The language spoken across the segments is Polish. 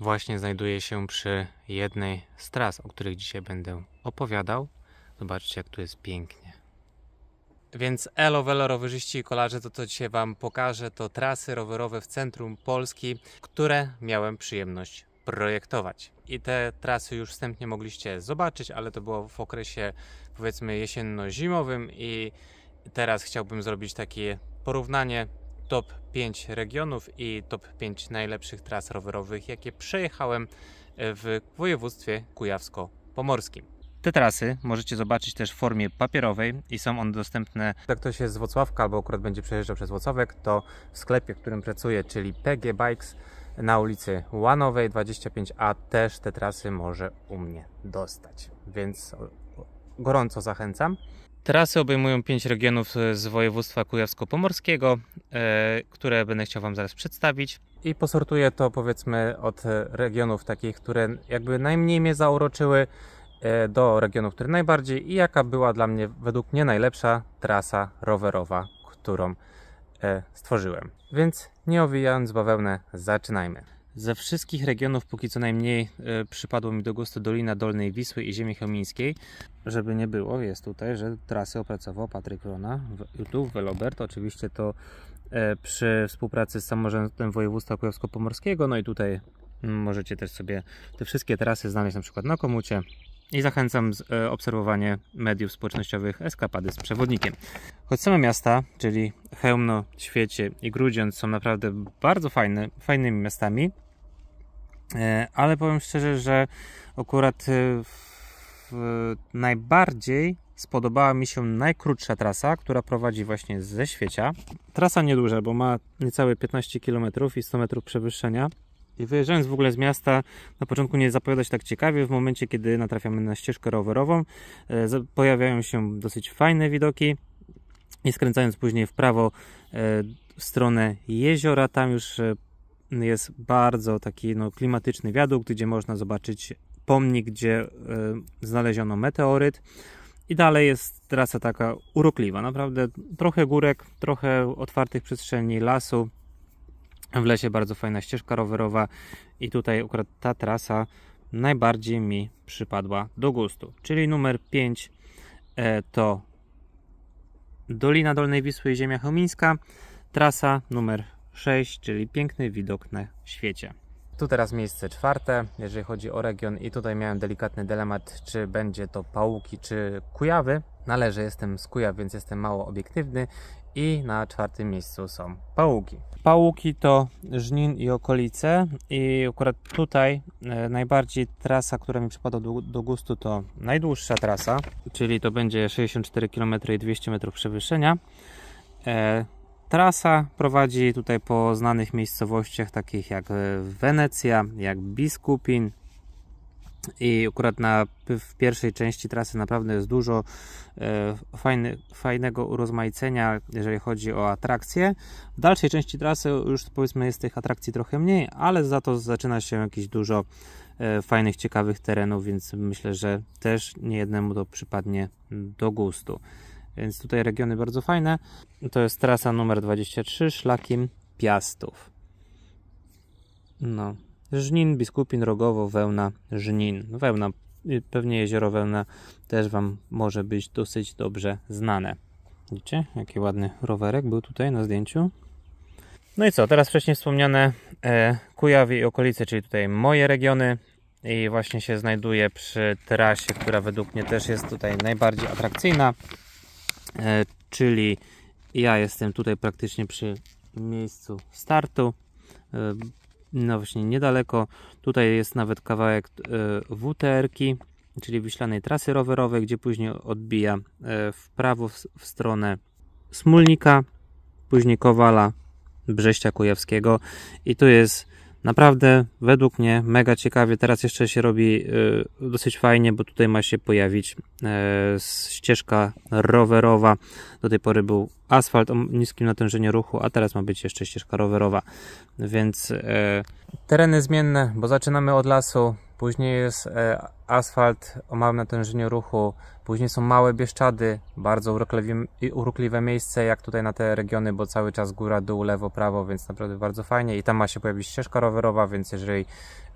właśnie znajduje się przy jednej z tras, o których dzisiaj będę opowiadał. Zobaczcie, jak tu jest pięknie. Więc elo, velo, rowerzyści i kolarze, to co dzisiaj Wam pokażę, to trasy rowerowe w centrum Polski, które miałem przyjemność projektować. I te trasy już wstępnie mogliście zobaczyć, ale to było w okresie powiedzmy jesienno-zimowym i teraz chciałbym zrobić takie porównanie top 5 regionów i top 5 najlepszych tras rowerowych, jakie przejechałem e, w województwie kujawsko-pomorskim. Te trasy możecie zobaczyć też w formie papierowej i są one dostępne. Jak ktoś jest z Wocławka albo akurat będzie przejeżdżał przez Włocławek, to w sklepie, w którym pracuję, czyli PG Bikes na ulicy Łanowej 25A też te trasy może u mnie dostać. Więc gorąco zachęcam. Trasy obejmują pięć regionów e, z województwa kujawsko-pomorskiego, e, które będę chciał Wam zaraz przedstawić. I posortuję to powiedzmy od e, regionów takich, które jakby najmniej mnie zauroczyły, do regionów, które najbardziej i jaka była dla mnie według mnie najlepsza trasa rowerowa, którą stworzyłem. Więc nie owijając bawełnę, zaczynajmy. Ze wszystkich regionów póki co najmniej e, przypadło mi do gustu Dolina Dolnej Wisły i Ziemi Chełmińskiej. Żeby nie było, jest tutaj, że trasy opracował Patryk Rona YouTube, Welobert. Oczywiście to e, przy współpracy z samorządem województwa kujawsko-pomorskiego. No i tutaj mm, możecie też sobie te wszystkie trasy znaleźć na przykład na komucie. I zachęcam e, obserwowanie mediów społecznościowych Eskapady z Przewodnikiem. Choć same miasta, czyli Chełmno, Świecie i Grudziądz są naprawdę bardzo fajne, fajnymi miastami, E, ale powiem szczerze, że akurat e, najbardziej spodobała mi się najkrótsza trasa, która prowadzi właśnie ze Świecia. Trasa nieduża, bo ma niecałe 15 km i 100 metrów przewyższenia. I wyjeżdżając w ogóle z miasta, na początku nie zapowiada się tak ciekawie. W momencie, kiedy natrafiamy na ścieżkę rowerową, e, pojawiają się dosyć fajne widoki. I skręcając później w prawo w stronę jeziora, tam już jest bardzo taki no, klimatyczny wiadukt, gdzie można zobaczyć pomnik, gdzie y, znaleziono meteoryt. I dalej jest trasa taka urokliwa, naprawdę trochę górek, trochę otwartych przestrzeni lasu. W lesie bardzo fajna ścieżka rowerowa i tutaj akurat ta trasa najbardziej mi przypadła do gustu. Czyli numer 5 e, to Dolina Dolnej Wisły i Ziemia Chomińska. Trasa numer 6, czyli piękny widok na świecie. Tu teraz miejsce czwarte, jeżeli chodzi o region i tutaj miałem delikatny dylemat, czy będzie to Pałuki, czy Kujawy. Należy, jestem z Kujaw, więc jestem mało obiektywny i na czwartym miejscu są Pałuki. Pałuki to Żnin i okolice i akurat tutaj e, najbardziej trasa, która mi przypada do, gustu to najdłuższa trasa, czyli to będzie 64 km i 200 m przewyższenia. E, Trasa prowadzi tutaj po znanych miejscowościach takich jak e, Wenecja, jak Biskupin, i akurat na, w pierwszej części trasy naprawdę jest dużo e, fajny, fajnego urozmaicenia, jeżeli chodzi o atrakcje. W dalszej części trasy już powiedzmy jest tych atrakcji trochę mniej, ale za to zaczyna się jakieś dużo e, fajnych, ciekawych terenów, więc myślę, że też niejednemu to przypadnie do gustu. Więc tutaj regiony bardzo fajne. To jest trasa numer 23, szlakiem Piastów. No. Żnin, Biskupin, Rogowo, Wełna, Żnin. No, Wełna, y, pewnie jezioro Wełna też Wam może być dosyć dobrze znane. Widzicie, jaki ładny rowerek był tutaj na zdjęciu. No i co, teraz wcześniej wspomniane e, Kujawy i okolice, czyli tutaj moje regiony, i właśnie się znajduję przy trasie, która według mnie też jest tutaj najbardziej atrakcyjna. E, czyli ja jestem tutaj praktycznie przy miejscu startu e, no właśnie niedaleko tutaj jest nawet kawałek e, WTR-ki czyli wyślanej trasy rowerowej gdzie później odbija w prawo w stronę Smulnika, później Kowala Brześcia Kujawskiego i tu jest Naprawdę, według mnie, mega ciekawie. Teraz jeszcze się robi y, dosyć fajnie, bo tutaj ma się pojawić e, ścieżka rowerowa. Do tej pory był asfalt o niskim natężeniu ruchu, a teraz ma być jeszcze ścieżka rowerowa. Więc e, Tereny zmienne, bo zaczynamy od lasu, później jest e, asfalt o małym natężeniu ruchu, później są małe bieszczady, bardzo urokliwe, urokliwe miejsce, jak tutaj na te regiony, bo cały czas góra, dół, lewo, prawo, więc naprawdę bardzo fajnie i tam ma się pojawić ścieżka rowerowa, więc jeżeli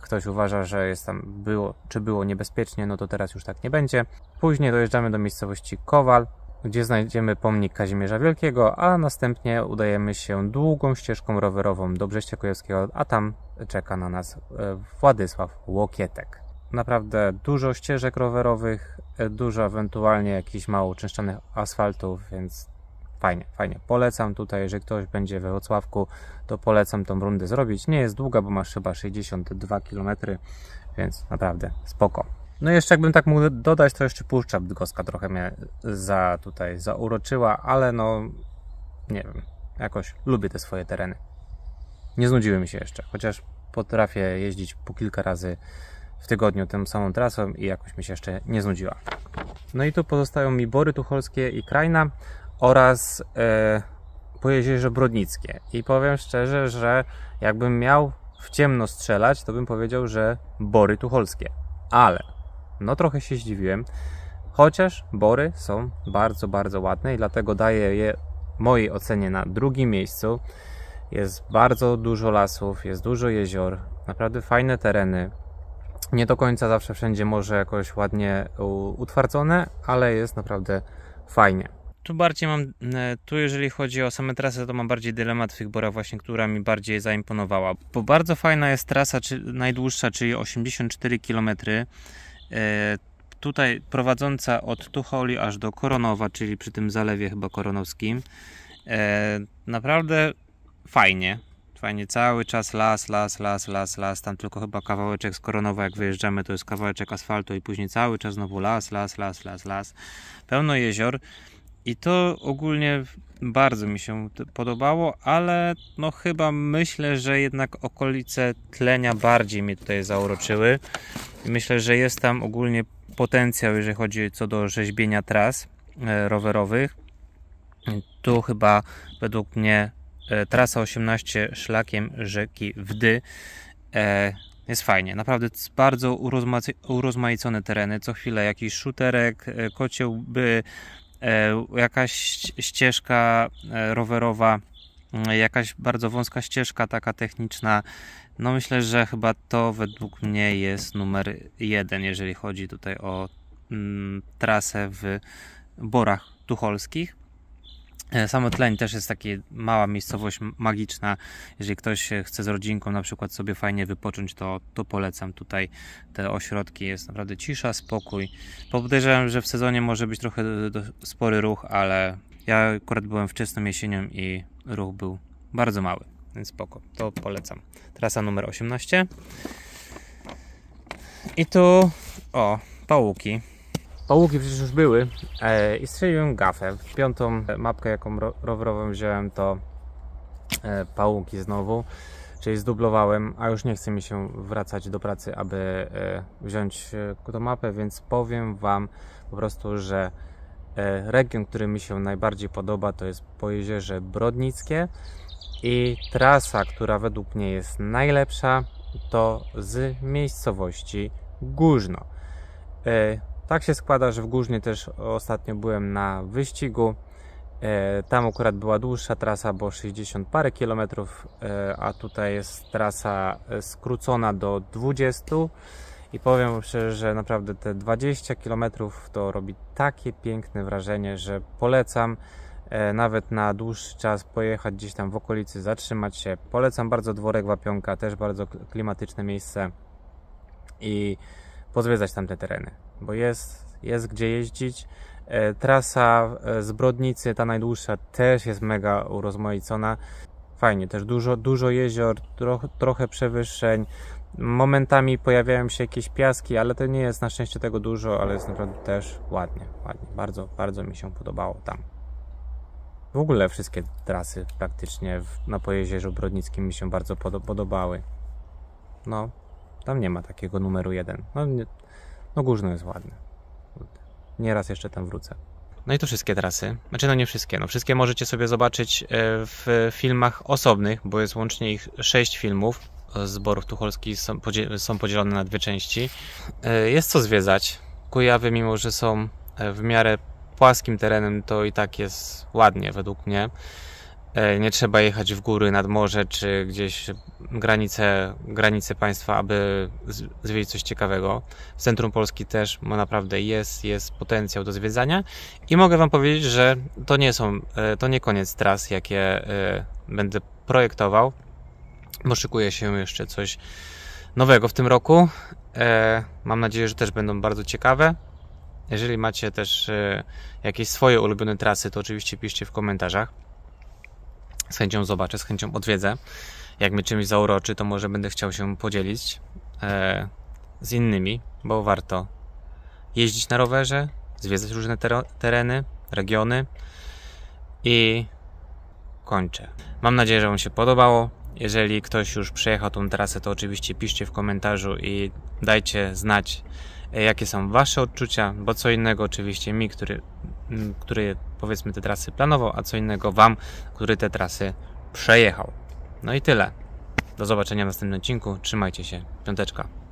ktoś uważa, że jest tam było, czy było niebezpiecznie, no to teraz już tak nie będzie. Później dojeżdżamy do miejscowości Kowal, gdzie znajdziemy pomnik Kazimierza Wielkiego, a następnie udajemy się długą ścieżką rowerową do Brześcia Kujawskiego, a tam czeka na nas e, Władysław Łokietek. Naprawdę dużo ścieżek rowerowych, e, dużo ewentualnie jakichś mało uczęszczanych asfaltów, więc fajnie, fajnie. Polecam tutaj, jeżeli ktoś będzie we Wrocławku, to polecam tą rundę zrobić. Nie jest długa, bo masz chyba 62 km, więc naprawdę spoko. No jeszcze jakbym tak mógł dodać, to jeszcze Puszcza Bydgoska trochę mnie za tutaj zauroczyła, ale no nie wiem, jakoś lubię te swoje tereny. Nie znudziły mi się jeszcze, chociaż potrafię jeździć po kilka razy w tygodniu tą samą trasą i jakoś mi się jeszcze nie znudziła. No i tu pozostają mi Bory Tucholskie i Krajna oraz e, Pojezierze Brodnickie. I powiem szczerze, że jakbym miał w ciemno strzelać, to bym powiedział, że Bory Tucholskie. Ale no trochę się zdziwiłem. Chociaż bory są bardzo, bardzo ładne i dlatego daję je mojej ocenie na drugim miejscu. Jest bardzo dużo lasów, jest dużo jezior, naprawdę fajne tereny. Nie do końca zawsze wszędzie może jakoś ładnie utwardzone, ale jest naprawdę fajnie. Tu bardziej mam, e, tu jeżeli chodzi o same trasy, to mam bardziej dylemat w tych borach właśnie, która mi bardziej zaimponowała. Bo bardzo fajna jest trasa, czy, najdłuższa, czyli 84 km. E, tutaj prowadząca od Tucholi aż do Koronowa, czyli przy tym zalewie chyba koronowskim. E, naprawdę fajnie. Fajnie, cały czas las, las, las, las, las. Tam tylko chyba kawałeczek z Koronowa, jak wyjeżdżamy, to jest kawałeczek asfaltu i później cały czas znowu las, las, las, las, las. Pełno jezior. I to ogólnie bardzo mi się podobało, ale no chyba myślę, że jednak okolice tlenia bardziej mnie tutaj zauroczyły. Myślę, że jest tam ogólnie potencjał, jeżeli chodzi co do rzeźbienia tras e, rowerowych. Tu chyba według mnie e, trasa 18 szlakiem rzeki Wdy e, jest fajnie. Naprawdę bardzo urozmaicone tereny. Co chwilę jakiś szuterek, kociołby. E, jakaś ścieżka e, rowerowa, mm, jakaś bardzo wąska ścieżka taka techniczna. No myślę, że chyba to według mnie jest numer jeden, jeżeli chodzi tutaj o mm, trasę w Borach Tucholskich. E, Samotlen też jest taka mała miejscowość magiczna. Jeżeli ktoś chce z rodzinką na przykład sobie fajnie wypocząć, to, to polecam tutaj te ośrodki. Jest naprawdę cisza, spokój. Podejrzewam, że w sezonie może być trochę e, spory ruch, ale ja akurat byłem wczesną jesienią i ruch był bardzo mały, więc spoko. To polecam. Trasa numer 18. I tu, o, pałuki. Pałuki przecież już były e, i strzeliłem gafę. Piątą mapkę, jaką ro rowerową wziąłem, to e, pałuki znowu, czyli zdublowałem, a już nie chce mi się wracać do pracy, aby e, wziąć e, tą mapę, więc powiem Wam po prostu, że e, region, który mi się najbardziej podoba, to jest Pojezierze Brodnickie i trasa, która według mnie jest najlepsza, to z miejscowości Górzno e, tak się składa, że w Górznie też ostatnio byłem na wyścigu. E, tam akurat była dłuższa trasa, bo 60 parę kilometrów, e, a tutaj jest trasa e, skrócona do 20. I powiem szczerze, że naprawdę te 20 kilometrów to robi takie piękne wrażenie, że polecam nawet na dłuższy czas pojechać gdzieś tam w okolicy, zatrzymać się. Polecam bardzo dworek Wapionka, też bardzo klimatyczne miejsce i pozwiedzać tamte tereny bo jest, jest gdzie jeździć. E, trasa e, z Brodnicy, ta najdłuższa, też jest mega urozmaicona. Fajnie, też dużo, dużo jezior, troch, trochę przewyższeń. Momentami pojawiają się jakieś piaski, ale to nie jest na szczęście tego dużo, ale jest naprawdę też ładnie, ładnie. Bardzo, bardzo mi się podobało tam. W ogóle wszystkie trasy praktycznie na pojeździe Brodnickim mi się bardzo podobały. No, tam nie ma takiego numeru jeden. No, no górno jest ładny. Nieraz jeszcze tam wrócę. No i to wszystkie trasy. Znaczy, no nie wszystkie. No wszystkie możecie sobie zobaczyć e, w filmach osobnych, bo jest łącznie ich sześć filmów. Zborów Tucholski są, są podzielone na dwie części. E, jest co zwiedzać. Kujawy, mimo że są e, w miarę płaskim terenem, to i tak jest ładnie według mnie. E, nie trzeba jechać w góry, nad morze, czy gdzieś granice, granice państwa, aby zwiedzić coś ciekawego. W centrum Polski też ma naprawdę jest, jest potencjał do zwiedzania i mogę Wam powiedzieć, że to nie są, e, to nie koniec tras, jakie e, będę projektował, bo szykuje się jeszcze coś nowego w tym roku. Mam nadzieję, że też będą bardzo ciekawe. Jeżeli macie też jakieś swoje ulubione trasy, to oczywiście piszcie w komentarzach z chęcią zobaczę, z chęcią odwiedzę. Jak mnie czymś zauroczy, to może będę chciał się podzielić e, z innymi, bo warto jeździć na rowerze, zwiedzać różne tereny, regiony i kończę. Mam nadzieję, że Wam się podobało. Jeżeli ktoś już przejechał tą trasę, to oczywiście piszcie w komentarzu i dajcie znać, e, jakie są Wasze odczucia, bo co innego oczywiście mi, który, który powiedzmy te trasy planował, a co innego Wam, który te trasy przejechał. No i tyle. Do zobaczenia w następnym odcinku. Trzymajcie się. Piąteczka.